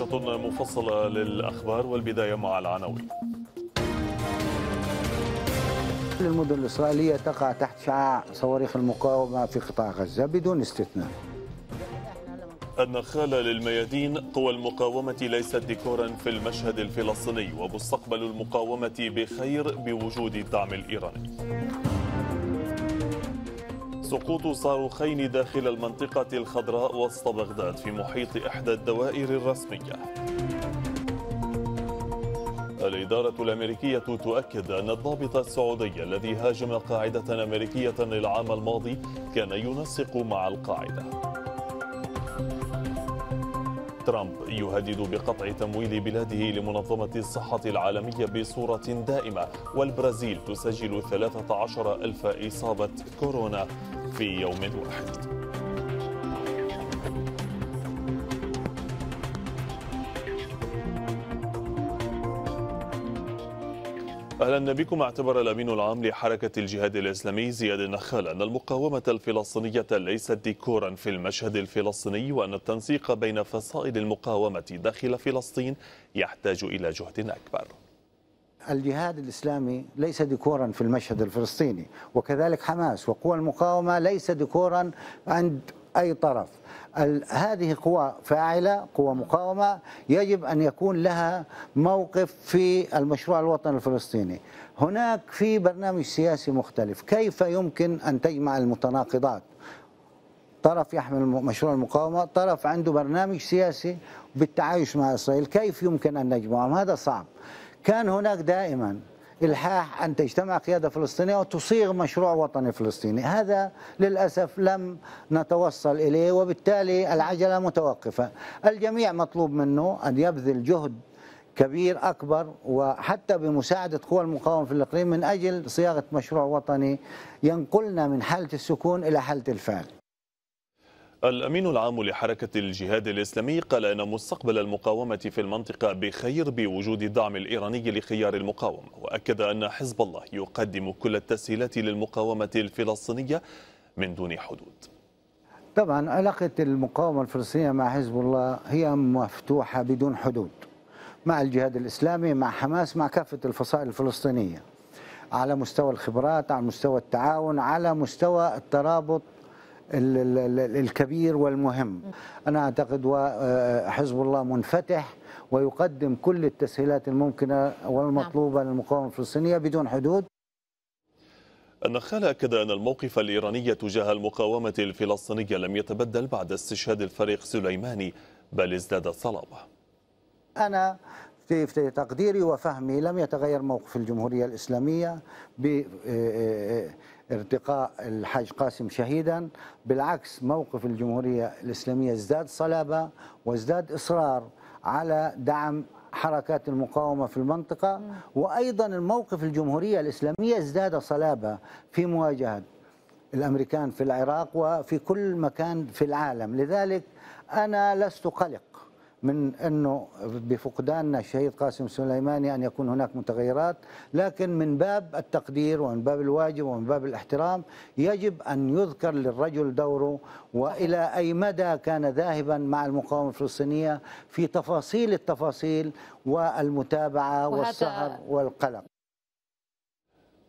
ورشة مفصلة للأخبار والبداية مع العناوين المدن الإسرائيلية تقع تحت شعاع صواريخ المقاومة في قطاع غزة بدون استثناء النخالة للميادين قوى المقاومة ليست ديكورا في المشهد الفلسطيني ومستقبل المقاومة بخير بوجود الدعم الإيراني سقوط صاروخين داخل المنطقة الخضراء وسط بغداد في محيط إحدى الدوائر الرسمية الإدارة الأمريكية تؤكد أن الضابط السعودي الذي هاجم قاعدة أمريكية العام الماضي كان ينسق مع القاعدة ترامب يهدد بقطع تمويل بلاده لمنظمة الصحة العالمية بصورة دائمة والبرازيل تسجل 13 ألف إصابة كورونا في يوم واحد أهلا بكم اعتبر الأمين العام لحركة الجهاد الإسلامي زياد النخال أن المقاومة الفلسطينية ليست ديكورا في المشهد الفلسطيني وأن التنسيق بين فصائل المقاومة داخل فلسطين يحتاج إلى جهد أكبر الجهاد الإسلامي ليس ديكورا في المشهد الفلسطيني وكذلك حماس وقوى المقاومة ليس ديكورا عند أي طرف هذه قوى فاعلة قوى مقاومة يجب أن يكون لها موقف في المشروع الوطني الفلسطيني هناك في برنامج سياسي مختلف كيف يمكن أن تجمع المتناقضات طرف يحمل مشروع المقاومة طرف عنده برنامج سياسي بالتعايش مع إسرائيل كيف يمكن أن نجمعهم هذا صعب كان هناك دائما إلحاح أن تجتمع قيادة فلسطينية وتصيغ مشروع وطني فلسطيني هذا للأسف لم نتوصل إليه وبالتالي العجلة متوقفة الجميع مطلوب منه أن يبذل جهد كبير أكبر وحتى بمساعدة قوى المقاومة في الإقليم من أجل صياغة مشروع وطني ينقلنا من حالة السكون إلى حالة الفعل الأمين العام لحركة الجهاد الإسلامي قال أن مستقبل المقاومة في المنطقة بخير بوجود الدعم الإيراني لخيار المقاومة وأكد أن حزب الله يقدم كل التسهيلات للمقاومة الفلسطينية من دون حدود طبعا علاقة المقاومة الفلسطينية مع حزب الله هي مفتوحة بدون حدود مع الجهاد الإسلامي مع حماس مع كافة الفصائل الفلسطينية على مستوى الخبرات على مستوى التعاون على مستوى الترابط الكبير والمهم أنا أعتقد آه، حزب الله منفتح ويقدم كل التسهيلات الممكنة والمطلوبة نعم. للمقاومة الفلسطينية بدون حدود النخال أكد أن الموقف الإيراني تجاه المقاومة الفلسطينية لم يتبدل بعد استشهاد الفريق سليماني بل ازداد صلابة أنا في تقديري وفهمي لم يتغير موقف الجمهورية الإسلامية بارتقاء إيه، إيه، إيه، الحاج قاسم شهيدا بالعكس موقف الجمهورية الإسلامية ازداد صلابة وازداد إصرار على دعم حركات المقاومة في المنطقة وأيضا الموقف الجمهورية الإسلامية ازداد صلابة في مواجهة الأمريكان في العراق وفي كل مكان في العالم لذلك أنا لست قلق من انه بفقداننا الشهيد قاسم سليماني ان يكون هناك متغيرات، لكن من باب التقدير ومن باب الواجب ومن باب الاحترام يجب ان يذكر للرجل دوره والى اي مدى كان ذاهبا مع المقاومه الفلسطينيه في تفاصيل التفاصيل والمتابعه والسهر والقلق.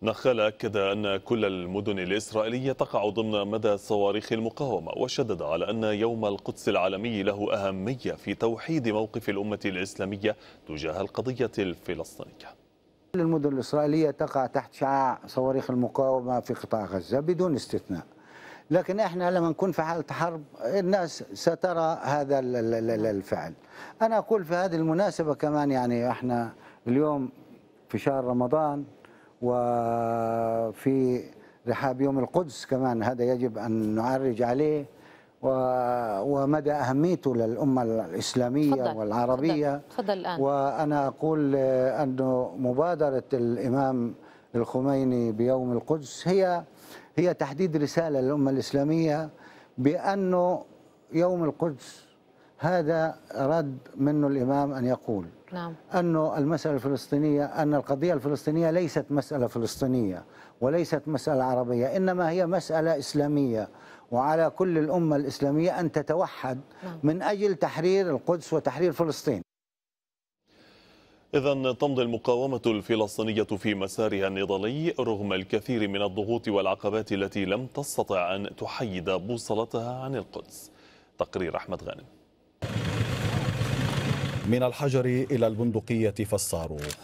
نخال أكد أن كل المدن الإسرائيلية تقع ضمن مدى صواريخ المقاومة وشدد على أن يوم القدس العالمي له أهمية في توحيد موقف الأمة الإسلامية تجاه القضية الفلسطينية كل المدن الإسرائيلية تقع تحت شعاع صواريخ المقاومة في قطاع غزة بدون استثناء لكن احنا لما نكون في حالة حرب الناس سترى هذا الفعل أنا أقول في هذه المناسبة كمان يعني احنا اليوم في شهر رمضان وفي رحاب يوم القدس كمان هذا يجب أن نعرج عليه ومدى أهميته للأمة الإسلامية فضل والعربية فضل فضل الآن. وأنا أقول أنه مبادرة الإمام الخميني بيوم القدس هي هي تحديد رسالة للأمة الإسلامية بأنه يوم القدس هذا رد منه الإمام أن يقول نعم. أنه المسألة الفلسطينية أن القضية الفلسطينية ليست مسألة فلسطينية وليست مسألة عربية إنما هي مسألة إسلامية وعلى كل الأمة الإسلامية أن تتوحد نعم. من أجل تحرير القدس وتحرير فلسطين إذا تمضي المقاومة الفلسطينية في مسارها النضالي رغم الكثير من الضغوط والعقبات التي لم تستطع أن تحيد بوصلتها عن القدس تقرير أحمد غانم من الحجر إلى البندقية فالصاروخ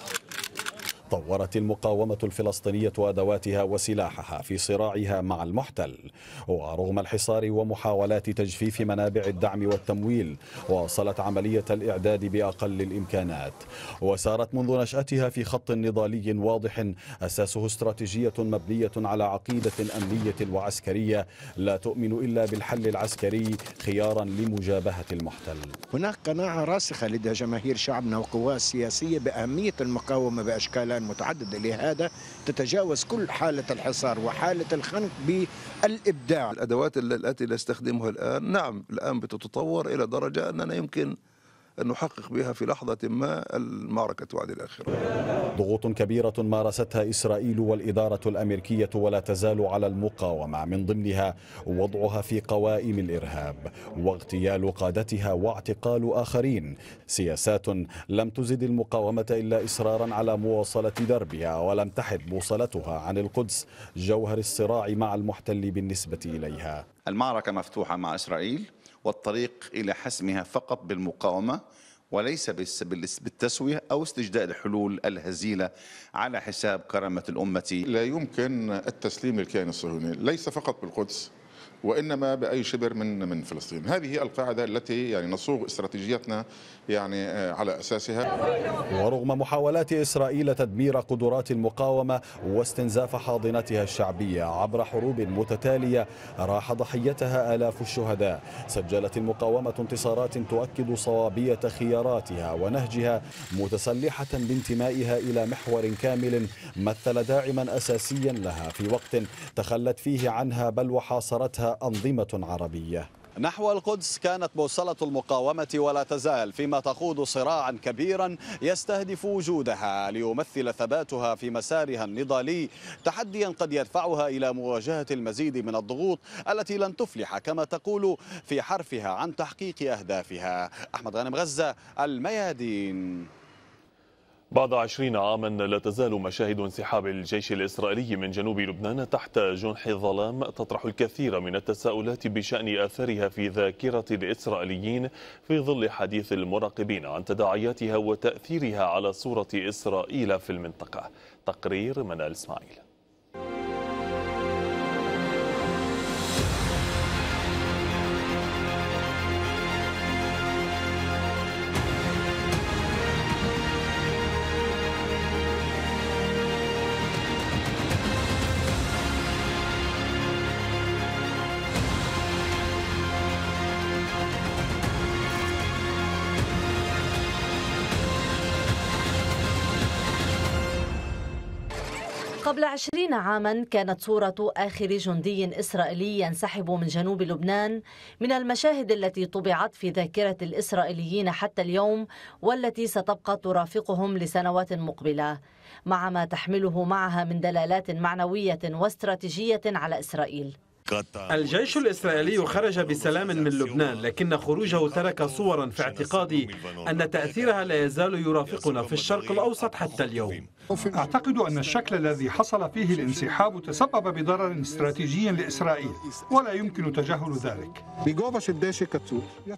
طورت المقاومة الفلسطينية أدواتها وسلاحها في صراعها مع المحتل ورغم الحصار ومحاولات تجفيف منابع الدعم والتمويل واصلت عملية الإعداد بأقل الإمكانات وسارت منذ نشأتها في خط نضالي واضح أساسه استراتيجية مبنية على عقيدة أمنية وعسكرية لا تؤمن إلا بالحل العسكري خيارا لمجابهة المحتل هناك قناعة راسخة لدى جماهير شعبنا وقواه السياسية بأهمية المقاومة بأشكالها متعدده لهذا تتجاوز كل حالة الحصار وحالة الخنق بالإبداع الأدوات التي نستخدمها الآن نعم الآن بتتطور إلى درجة أننا يمكن أن نحقق بها في لحظة ما المعركة وعد الآخرة ضغوط كبيرة مارستها إسرائيل والإدارة الأمريكية ولا تزال على المقاومة من ضمنها وضعها في قوائم الإرهاب واغتيال قادتها واعتقال آخرين سياسات لم تزد المقاومة إلا إصرارا على مواصلة دربها ولم تحد بوصلتها عن القدس جوهر الصراع مع المحتل بالنسبة إليها المعركة مفتوحة مع إسرائيل والطريق إلى حسمها فقط بالمقاومة وليس بالتسوية أو استجداء الحلول الهزيلة على حساب كرامة الأمة لا يمكن التسليم للكيان الصهيوني ليس فقط بالقدس وانما باي شبر من من فلسطين هذه القاعده التي يعني نصوغ استراتيجيتنا يعني آه، على اساسها ورغم محاولات اسرائيل تدمير قدرات المقاومه واستنزاف حاضنتها الشعبيه عبر حروب متتاليه راح ضحيتها الاف الشهداء سجلت المقاومه انتصارات تؤكد صوابيه خياراتها ونهجها متسلحه بانتمائها الى محور كامل مثل داعما اساسيا لها في وقت تخلت فيه عنها بل وحاصرتها أنظمة عربية نحو القدس كانت بوصلة المقاومة ولا تزال فيما تخوض صراعا كبيرا يستهدف وجودها ليمثل ثباتها في مسارها النضالي تحديا قد يدفعها إلى مواجهة المزيد من الضغوط التي لن تفلح كما تقول في حرفها عن تحقيق أهدافها أحمد غانم غزة الميادين بعد عشرين عاما لا تزال مشاهد انسحاب الجيش الإسرائيلي من جنوب لبنان تحت جنح الظلام تطرح الكثير من التساؤلات بشأن آثارها في ذاكرة الإسرائيليين في ظل حديث المراقبين عن تداعياتها وتأثيرها على صورة إسرائيل في المنطقة تقرير منال إسماعيل قبل عشرين عاما كانت صورة آخر جندي إسرائيلي ينسحب من جنوب لبنان من المشاهد التي طبعت في ذاكرة الإسرائيليين حتى اليوم والتي ستبقى ترافقهم لسنوات مقبلة مع ما تحمله معها من دلالات معنوية واستراتيجية على إسرائيل الجيش الإسرائيلي خرج بسلام من لبنان لكن خروجه ترك صورا في اعتقادي أن تأثيرها لا يزال يرافقنا في الشرق الأوسط حتى اليوم أعتقد أن الشكل الذي حصل فيه الانسحاب تسبب بضرر استراتيجي لإسرائيل ولا يمكن تجاهل ذلك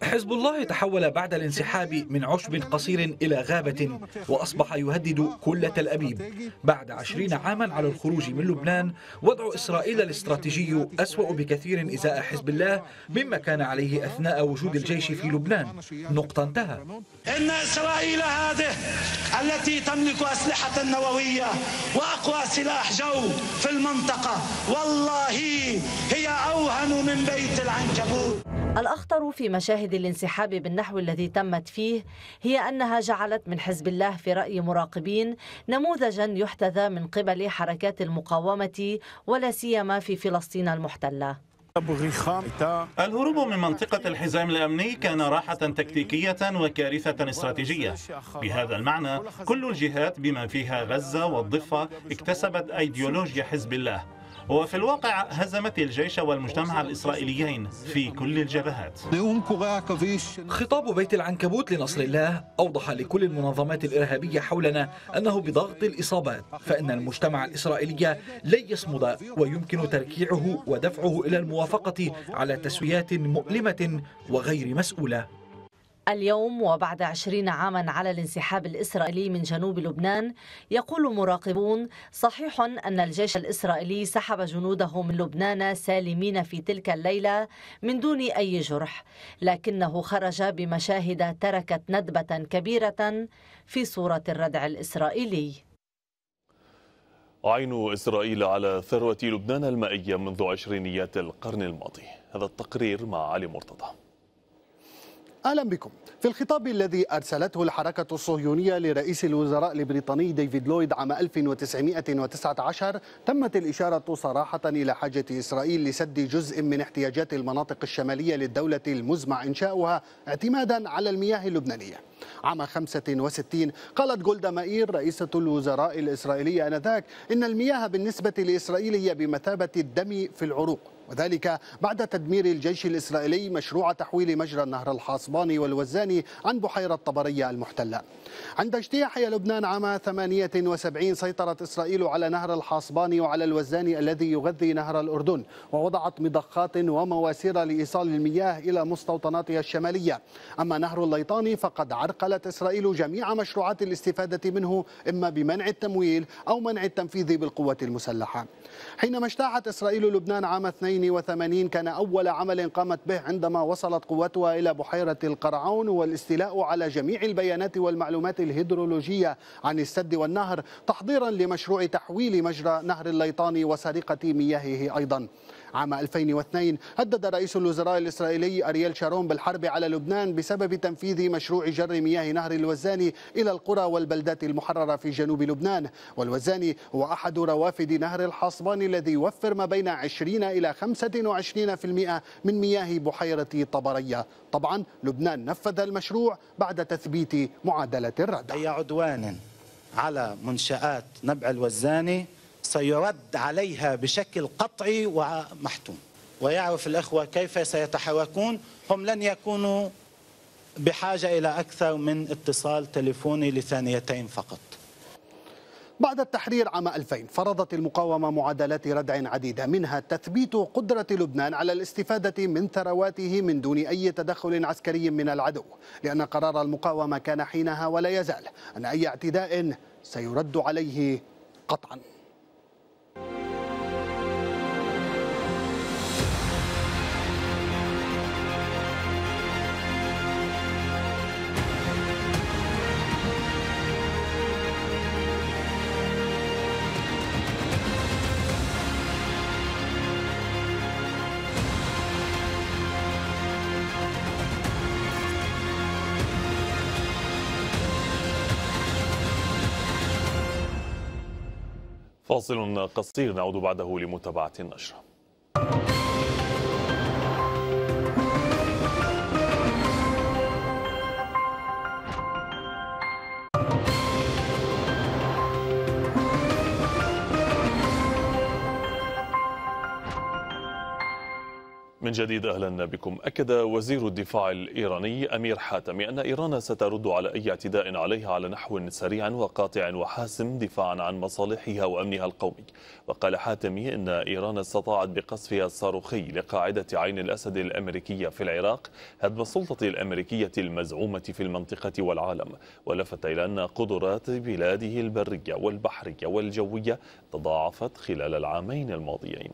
حزب الله تحول بعد الانسحاب من عشب قصير إلى غابة وأصبح يهدد كل تل أبيب بعد عشرين عاما على الخروج من لبنان وضع إسرائيل الاستراتيجي أسوأ بكثير إزاء حزب الله مما كان عليه أثناء وجود الجيش في لبنان نقطة انتهى إن إسرائيل هذه التي تملك أسلحة نووية وأقوى سلاح جو في المنطقة والله هي أوهن من بيت العنكبوت الأخطر في مشاهد الانسحاب بالنحو الذي تمت فيه هي أنها جعلت من حزب الله في رأي مراقبين نموذجا يحتذى من قبل حركات المقاومة ولا سيما في فلسطين المحتلة الهروب من منطقة الحزام الأمني كان راحة تكتيكية وكارثة استراتيجية بهذا المعنى كل الجهات بما فيها غزة والضفة اكتسبت أيديولوجيا حزب الله وفي الواقع هزمت الجيش والمجتمع الإسرائيليين في كل الجبهات خطاب بيت العنكبوت لنصر الله أوضح لكل المنظمات الإرهابية حولنا أنه بضغط الإصابات فإن المجتمع الإسرائيلي لن يصمد ويمكن تركيعه ودفعه إلى الموافقة على تسويات مؤلمة وغير مسؤولة اليوم وبعد عشرين عاما على الانسحاب الإسرائيلي من جنوب لبنان يقول مراقبون صحيح أن الجيش الإسرائيلي سحب جنوده من لبنان سالمين في تلك الليلة من دون أي جرح لكنه خرج بمشاهد تركت ندبة كبيرة في صورة الردع الإسرائيلي عين إسرائيل على ثروة لبنان المائية منذ عشرينيات القرن الماضي هذا التقرير مع علي مرتضى أهلا بكم في الخطاب الذي أرسلته الحركة الصهيونية لرئيس الوزراء البريطاني ديفيد لويد عام 1919 تمت الإشارة صراحة إلى حاجة إسرائيل لسد جزء من احتياجات المناطق الشمالية للدولة المزمع إنشاؤها اعتمادا على المياه اللبنانية عام 65 قالت جولدا مائير رئيسة الوزراء الإسرائيلية آنذاك إن المياه بالنسبة لإسرائيل هي بمثابة الدم في العروق وذلك بعد تدمير الجيش الإسرائيلي مشروع تحويل مجرى النهر الحاصباني والوزاني عن بحيرة طبرية المحتلة عند اجتياح لبنان عام 78 سيطرت إسرائيل على نهر الحاصباني وعلى الوزاني الذي يغذي نهر الأردن ووضعت مضخات ومواسير لإيصال المياه إلى مستوطناتها الشمالية أما نهر الليطاني فقد عرقلت إسرائيل جميع مشروعات الاستفادة منه إما بمنع التمويل أو منع التنفيذ بالقوة المسلحة حينما اجتاحت إسرائيل لبنان عام 2 1982 كان أول عمل قامت به عندما وصلت قوتها إلى بحيرة القرعون والاستيلاء على جميع البيانات والمعلومات الهيدرولوجية عن السد والنهر تحضيرا لمشروع تحويل مجرى نهر الليطاني وسرقة مياهه أيضا عام 2002 هدد رئيس الوزراء الإسرائيلي أرييل شارون بالحرب على لبنان بسبب تنفيذ مشروع جر مياه نهر الوزاني إلى القرى والبلدات المحررة في جنوب لبنان والوزاني هو أحد روافد نهر الحصبان الذي يوفر ما بين 20 إلى 25% من مياه بحيرة طبرية طبعا لبنان نفذ المشروع بعد تثبيت معادلة الردع أي عدوان على منشآت نبع الوزاني سيرد عليها بشكل قطعي ومحتوم ويعرف الأخوة كيف سيتحركون هم لن يكونوا بحاجة إلى أكثر من اتصال تليفوني لثانيتين فقط بعد التحرير عام 2000 فرضت المقاومة معادلات ردع عديدة منها تثبيت قدرة لبنان على الاستفادة من ثرواته من دون أي تدخل عسكري من العدو لأن قرار المقاومة كان حينها ولا يزال أن أي اعتداء سيرد عليه قطعاً فاصل قصير نعود بعده لمتابعة النشرة من جديد أهلا بكم أكد وزير الدفاع الإيراني أمير حاتمي أن إيران سترد على أي اعتداء عليها على نحو سريع وقاطع وحاسم دفاعا عن مصالحها وأمنها القومي وقال حاتمي أن إيران استطاعت بقصفها الصاروخي لقاعدة عين الأسد الأمريكية في العراق هدم السلطة الأمريكية المزعومة في المنطقة والعالم ولفت إلى أن قدرات بلاده البرية والبحرية والجوية تضاعفت خلال العامين الماضيين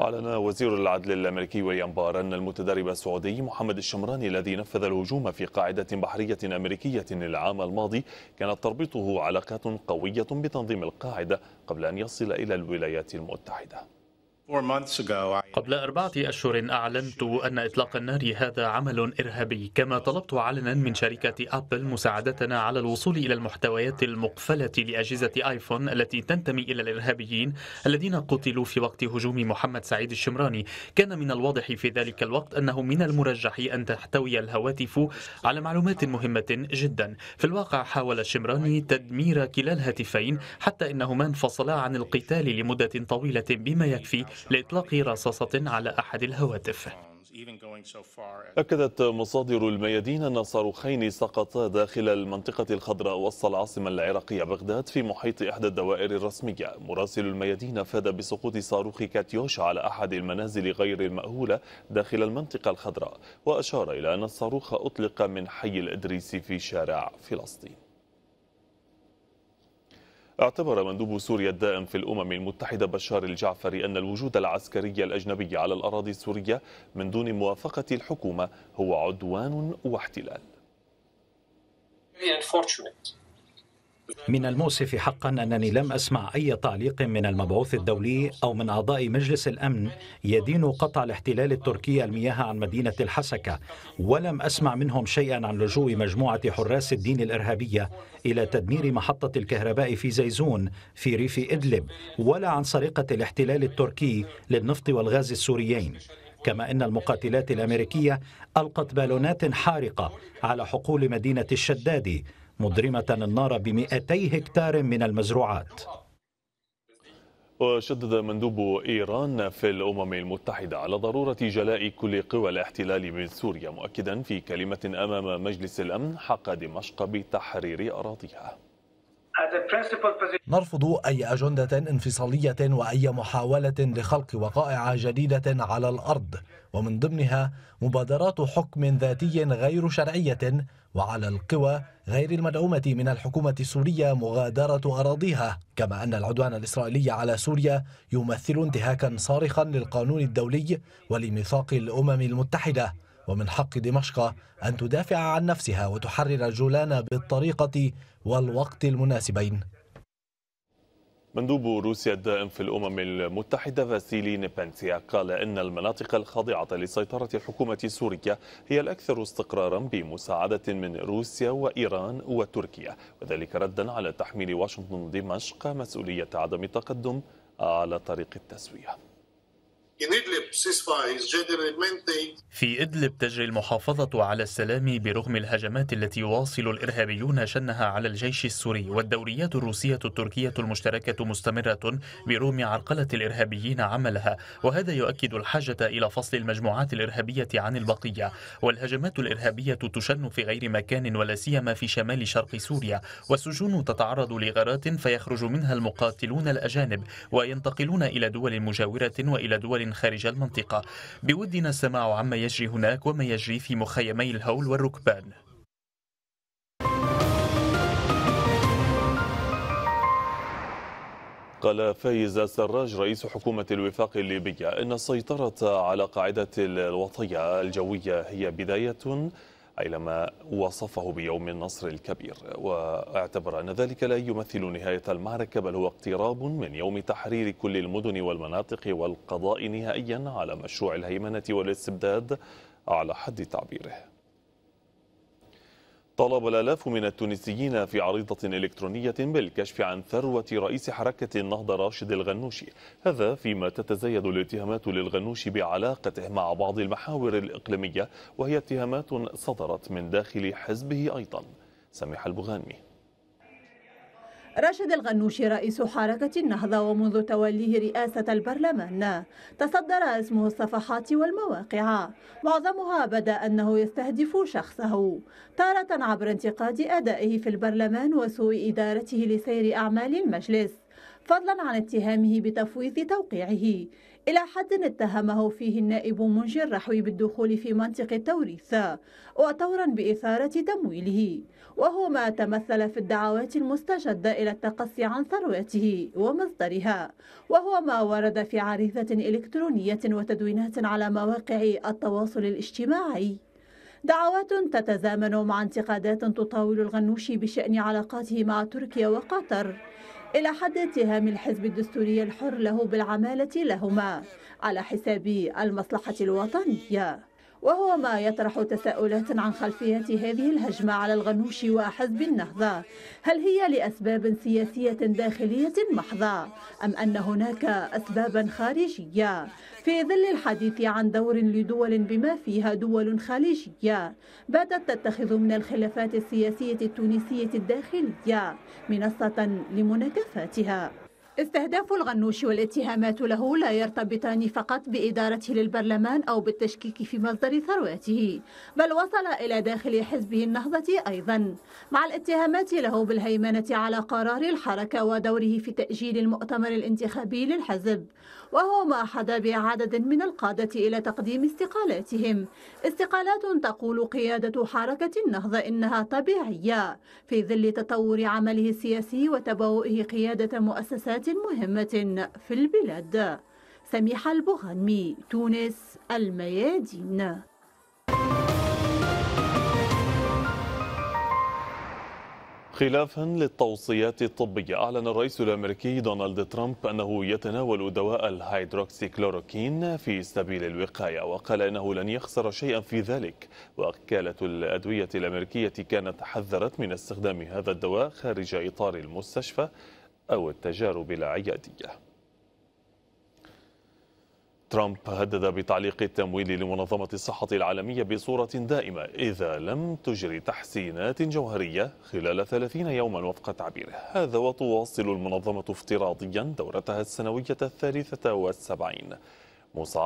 أعلن وزير العدل الأمريكي ويليام بار أن المتدرب السعودي محمد الشمراني الذي نفذ الهجوم في قاعدة بحرية أمريكية العام الماضي كانت تربطه علاقات قوية بتنظيم القاعدة قبل أن يصل إلى الولايات المتحدة قبل أربعة أشهر أعلنت أن إطلاق النار هذا عمل إرهابي كما طلبت علنا من شركة أبل مساعدتنا على الوصول إلى المحتويات المقفلة لأجهزة آيفون التي تنتمي إلى الإرهابيين الذين قتلوا في وقت هجوم محمد سعيد الشمراني كان من الواضح في ذلك الوقت أنه من المرجح أن تحتوي الهواتف على معلومات مهمة جدا في الواقع حاول الشمراني تدمير كلا الهاتفين حتى إنهما انفصلا عن القتال لمدة طويلة بما يكفي لإطلاق رصاصة على أحد الهواتف أكدت مصادر الميادين أن صاروخين سقطا داخل المنطقة الخضراء وسط العاصمة العراقية بغداد في محيط إحدى الدوائر الرسمية مراسل الميادين أفاد بسقوط صاروخ كاتيوش على أحد المنازل غير المأهولة داخل المنطقة الخضراء وأشار إلى أن الصاروخ أطلق من حي الإدريسي في شارع فلسطين اعتبر مندوب سوريا الدائم في الأمم المتحدة بشار الجعفري أن الوجود العسكري الأجنبي على الأراضي السورية من دون موافقة الحكومة هو عدوان واحتلال. من المؤسف حقا أنني لم أسمع أي تعليق من المبعوث الدولي أو من أعضاء مجلس الأمن يدين قطع الاحتلال التركي المياه عن مدينة الحسكة ولم أسمع منهم شيئا عن لجوء مجموعة حراس الدين الإرهابية إلى تدمير محطة الكهرباء في زيزون في ريف إدلب ولا عن سرقة الاحتلال التركي للنفط والغاز السوريين كما ان المقاتلات الامريكيه القت بالونات حارقه على حقول مدينه الشدادي مضرمة النار بمئتي هكتار من المزروعات وشدد مندوب إيران في الأمم المتحدة على ضرورة جلاء كل قوى الاحتلال من سوريا مؤكدا في كلمة أمام مجلس الأمن حق دمشق بتحرير أراضيها نرفض أي أجندة انفصالية وأي محاولة لخلق وقائع جديدة على الأرض ومن ضمنها مبادرات حكم ذاتي غير شرعية وعلى القوى غير المدعومة من الحكومة السورية مغادرة أراضيها كما أن العدوان الإسرائيلي على سوريا يمثل انتهاكا صارخا للقانون الدولي ولميثاق الأمم المتحدة ومن حق دمشق أن تدافع عن نفسها وتحرر جولانا بالطريقة والوقت المناسبين مندوب روسيا الدائم في الأمم المتحدة فاسيلي نيبنسيا قال إن المناطق الخاضعة لسيطرة الحكومة السورية هي الأكثر استقرارا بمساعدة من روسيا وإيران وتركيا وذلك ردا على تحميل واشنطن دمشق مسؤولية عدم التقدم على طريق التسوية في إدلب تجري المحافظة على السلام برغم الهجمات التي يواصل الإرهابيون شنها على الجيش السوري والدوريات الروسية التركية المشتركة مستمرة برغم عرقلة الإرهابيين عملها وهذا يؤكد الحاجة إلى فصل المجموعات الإرهابية عن البقية والهجمات الإرهابية تشن في غير مكان ولا سيما في شمال شرق سوريا والسجون تتعرض لغارات فيخرج منها المقاتلون الأجانب وينتقلون إلى دول مجاورة وإلى دول خارج المنطقة بودنا السماع عما يجري هناك وما يجري في مخيمي الهول والركبان قال فايز السراج رئيس حكومة الوفاق الليبية إن السيطرة على قاعدة الوطية الجوية هي بداية ما وصفه بيوم النصر الكبير واعتبر أن ذلك لا يمثل نهاية المعركة بل هو اقتراب من يوم تحرير كل المدن والمناطق والقضاء نهائيا على مشروع الهيمنة والاستبداد على حد تعبيره طلب الآلاف من التونسيين في عريضة إلكترونية بالكشف عن ثروة رئيس حركة النهضة راشد الغنوشي هذا فيما تتزايد الاتهامات للغنوشي بعلاقته مع بعض المحاور الإقليمية وهي اتهامات صدرت من داخل حزبه أيضا سمح البغانمي راشد الغنوشي رئيس حركة النهضة ومنذ توليه رئاسة البرلمان تصدر اسمه الصفحات والمواقع معظمها بدا أنه يستهدف شخصه تارة عبر انتقاد أدائه في البرلمان وسوء إدارته لسير أعمال المجلس فضلا عن اتهامه بتفويض توقيعه إلى حد اتهمه فيه النائب منجي الرحوي بالدخول في منطق التوريث وطورا بإثارة تمويله وهو ما تمثل في الدعوات المستجدة إلى التقصي عن ثروته ومصدرها وهو ما ورد في عريضة إلكترونية وتدوينات على مواقع التواصل الاجتماعي دعوات تتزامن مع انتقادات تطاول الغنوشي بشأن علاقاته مع تركيا وقطر إلى حد اتهام الحزب الدستوري الحر له بالعمالة لهما على حساب المصلحة الوطنية وهو ما يطرح تساؤلات عن خلفية هذه الهجمة على الغنوش وحزب النهضة هل هي لأسباب سياسية داخلية محضة أم أن هناك أسبابا خارجية في ظل الحديث عن دور لدول بما فيها دول خليجية باتت تتخذ من الخلافات السياسية التونسية الداخلية منصة لمناكفاتها استهداف الغنوش والاتهامات له لا يرتبطان فقط بإدارته للبرلمان أو بالتشكيك في مصدر ثروته بل وصل إلى داخل حزبه النهضة أيضا مع الاتهامات له بالهيمنة على قرار الحركة ودوره في تأجيل المؤتمر الانتخابي للحزب وهو ما حدا بعدد من القادة إلى تقديم استقالاتهم استقالات تقول قيادة حركة النهضة إنها طبيعية في ظل تطور عمله السياسي وتبوئه قيادة مؤسسات مهمة في البلاد سميحة البغنمي تونس الميادين خلافا للتوصيات الطبية أعلن الرئيس الأمريكي دونالد ترامب أنه يتناول دواء الهيدروكسيكلوروكين في سبيل الوقاية وقال أنه لن يخسر شيئا في ذلك وكالة الأدوية الأمريكية كانت حذرت من استخدام هذا الدواء خارج إطار المستشفى أو التجارب العيادية ترامب هدد بتعليق التمويل لمنظمة الصحة العالمية بصورة دائمة إذا لم تجري تحسينات جوهرية خلال 30 يوما وفق تعبيره هذا وتواصل المنظمة افتراضيا دورتها السنوية الثالثة والسبعين موسى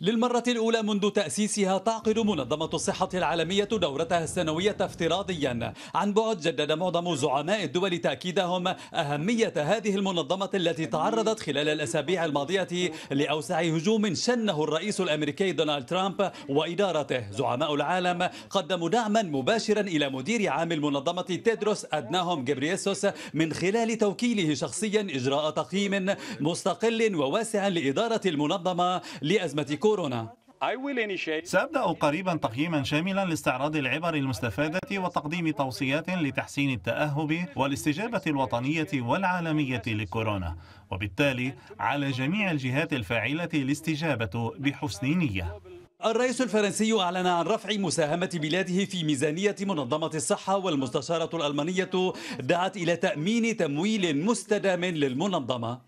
للمرة الأولى منذ تأسيسها تعقد منظمة الصحة العالمية دورتها السنوية افتراضيا عن بعد جدد معظم زعماء الدول تأكيدهم أهمية هذه المنظمة التي تعرضت خلال الأسابيع الماضية لأوسع هجوم شنه الرئيس الأمريكي دونالد ترامب وإدارته زعماء العالم قدموا دعما مباشرا إلى مدير عام المنظمة تيدروس أدناهم جبريسوس من خلال توكيله شخصيا إجراء تقييم مستقل وواسع لإدارة المنظمة لأزمة كورونا سأبدأ قريبا تقييما شاملا لاستعراض العبر المستفادة وتقديم توصيات لتحسين التأهب والاستجابة الوطنية والعالمية لكورونا وبالتالي على جميع الجهات الفاعلة الاستجابة بحسن نية الرئيس الفرنسي أعلن عن رفع مساهمة بلاده في ميزانية منظمة الصحة والمستشارة الألمانية دعت إلى تأمين تمويل مستدام للمنظمة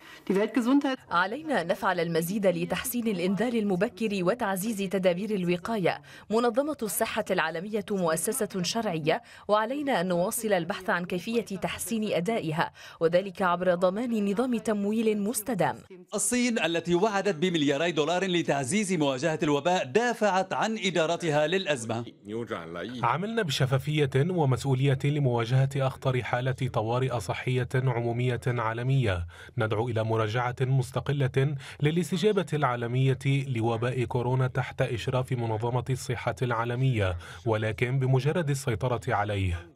علينا أن نفعل المزيد لتحسين الإنذار المبكر وتعزيز تدابير الوقاية منظمة الصحة العالمية مؤسسة شرعية وعلينا أن نواصل البحث عن كيفية تحسين أدائها وذلك عبر ضمان نظام تمويل مستدام الصين التي وعدت بملياري دولار لتعزيز مواجهة الوباء دافعت عن إدارتها للأزمة عملنا بشفافية ومسؤولية لمواجهة أخطر حالة طوارئ صحية عمومية عالمية ندعو إلى مراجعة مستقلة للاستجابة العالمية لوباء كورونا تحت إشراف منظمة الصحة العالمية ولكن بمجرد السيطرة عليه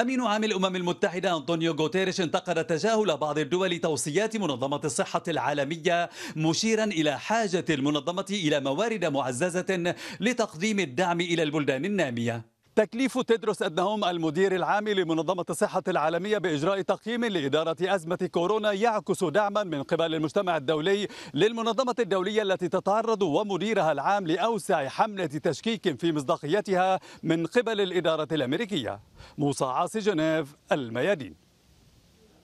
أمين عام الأمم المتحدة أنطونيو غوتيريش انتقد تجاهل بعض الدول توصيات منظمة الصحة العالمية مشيرا إلى حاجة المنظمة إلى موارد معززة لتقديم الدعم إلى البلدان النامية تكليف تدرس أدنهم المدير العام لمنظمة الصحة العالمية بإجراء تقييم لإدارة أزمة كورونا يعكس دعما من قبل المجتمع الدولي للمنظمة الدولية التي تتعرض ومديرها العام لأوسع حملة تشكيك في مصداقيتها من قبل الإدارة الأمريكية موسى عاصي جنيف الميادين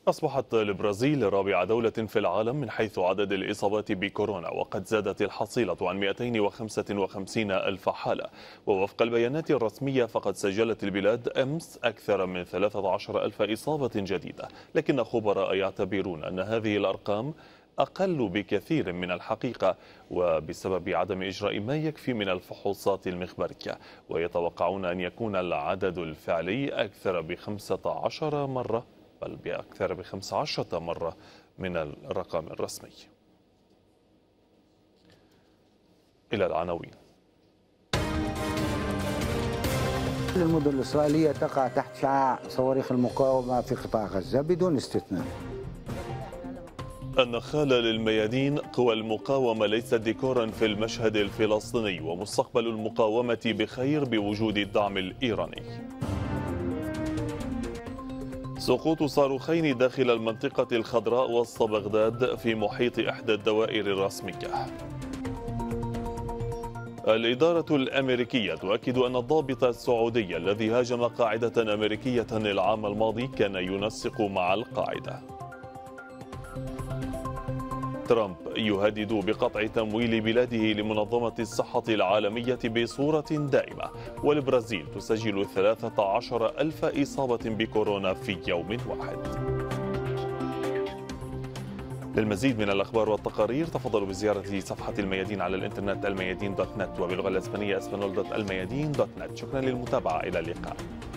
أصبحت البرازيل رابع دولة في العالم من حيث عدد الإصابات بكورونا وقد زادت الحصيلة عن 255 ألف حالة ووفق البيانات الرسمية فقد سجلت البلاد أمس أكثر من 13 ألف إصابة جديدة لكن خبراء يعتبرون أن هذه الأرقام أقل بكثير من الحقيقة وبسبب عدم إجراء ما يكفي من الفحوصات المخبرية ويتوقعون أن يكون العدد الفعلي أكثر ب 15 مرة بل بأكثر من 15 مرة من الرقم الرسمي إلى العناوين المدن الإسرائيلية تقع تحت شعاع صواريخ المقاومة في قطاع غزة بدون استثناء النخالة للميادين قوى المقاومة ليست ديكورا في المشهد الفلسطيني ومستقبل المقاومة بخير بوجود الدعم الإيراني سقوط صاروخين داخل المنطقة الخضراء وسط بغداد في محيط إحدى الدوائر الرسمية الإدارة الأمريكية تؤكد أن الضابط السعودي الذي هاجم قاعدة أمريكية العام الماضي كان ينسق مع القاعدة ترامب يهدد بقطع تمويل بلاده لمنظمة الصحة العالمية بصورة دائمة والبرازيل تسجل 13 ألف إصابة بكورونا في يوم واحد للمزيد من الأخبار والتقارير تفضلوا بزيارة صفحة الميادين على الإنترنت الميادين دوت نت وباللغة الإسبانية اسبانول دوت الميادين دوت نت شكرا للمتابعة إلى اللقاء